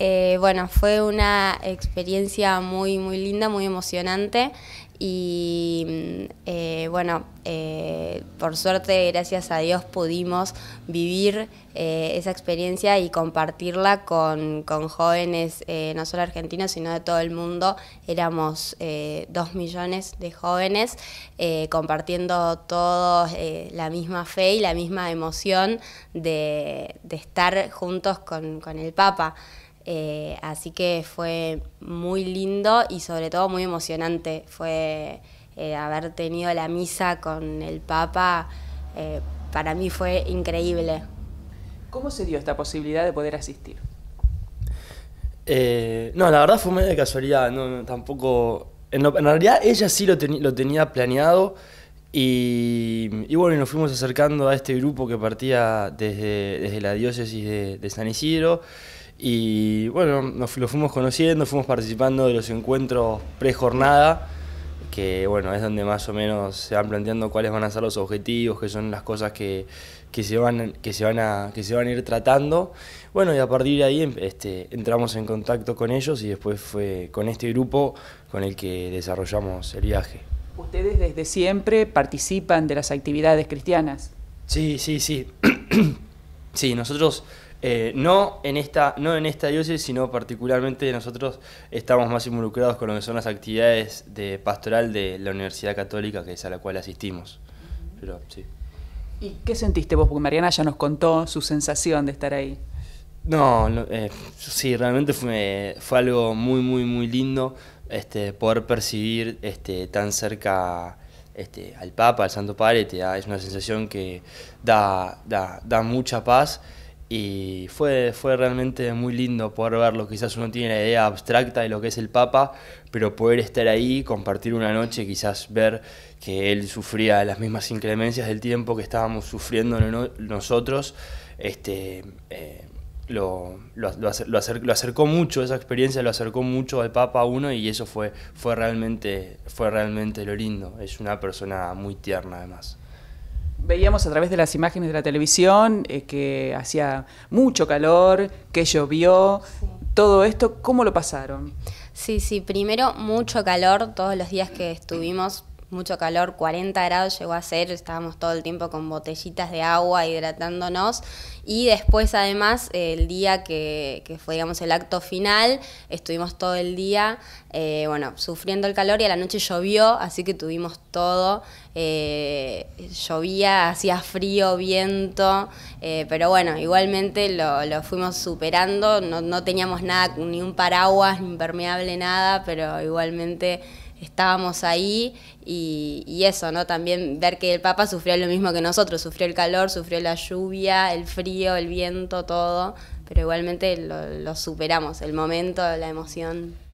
Eh, bueno, fue una experiencia muy, muy linda, muy emocionante y mm, eh, bueno, eh, por suerte, gracias a Dios, pudimos vivir esa experiencia y compartirla con, jóvenes, no solo argentinos, sino de todo el mundo. Éramos dos millones de jóvenes compartiendo todos la misma fe y la misma emoción de, estar juntos con, con el Papa. Eh, así que fue muy lindo y sobre todo muy emocionante. Fue eh, haber tenido la misa con el Papa, eh, para mí fue increíble. ¿Cómo se dio esta posibilidad de poder asistir? no, la verdad fue medio de casualidad, no, tampoco... En, realidad ella sí lo, lo tenía planeado, y, bueno, nos fuimos acercando a este grupo que partía desde, desde la diócesis de, de, San Isidro y bueno, nos lo fuimos conociendo, fuimos participando de los encuentros pre-jornada, que bueno, es donde más o menos se van planteando cuáles van a ser los objetivos, qué son las cosas que, se, van, que, se, van a, que se van a ir tratando. Bueno, y a partir de ahí em, este, entramos en contacto con ellos y después fue con este grupo con el que desarrollamos el viaje. ¿Ustedes desde siempre participan de las actividades cristianas? Sí, sí, sí. sí, nosotros eh, no, en esta, no en esta diócesis, sino particularmente nosotros estamos más involucrados con lo que son las actividades de pastoral de la Universidad Católica, que es a la cual asistimos. Pero, sí. ¿Y qué sentiste vos? Porque Mariana ya nos contó su sensación de estar ahí. No, eh, sí, realmente fue, fue, algo muy, muy, muy lindo este, poder percibir este, tan cerca este, al Papa, al Santo Padre, es una sensación que da, da, da mucha paz y fue, fue realmente muy lindo poder verlo. Quizás uno tiene la idea abstracta de lo que es el Papa, pero poder estar ahí, compartir una noche, quizás ver que él sufría las mismas inclemencias del tiempo que estábamos sufriendo nosotros, este, eh, lo, acercó mucho, esa experiencia lo acercó mucho al Papa a uno y eso fue, fue, realmente, fue realmente lo lindo. Es una persona muy tierna además veíamos a través de las imágenes de la televisión eh, que hacía mucho calor, que llovió. Todo esto, ¿cómo lo pasaron? Sí, sí, primero mucho calor, todos los días que estuvimos, mucho calor, 40 grados llegó a ser, estábamos todo el tiempo con botellitas de agua hidratándonos y después, además, el día que, fue, digamos, el acto final, estuvimos todo el día, eh, bueno, sufriendo el calor y a la noche llovió, así que tuvimos todo. Eh, llovía, hacía frío, viento, eh, pero bueno, igualmente lo, fuimos superando, no, no teníamos nada, ni un paraguas, ni impermeable, nada, pero igualmente estábamos ahí y, y, eso, ¿no? También ver que el Papa sufrió lo mismo que nosotros, sufrió el calor, sufrió la lluvia, el frío, el viento, todo, pero igualmente lo, lo superamos, el momento, la emoción.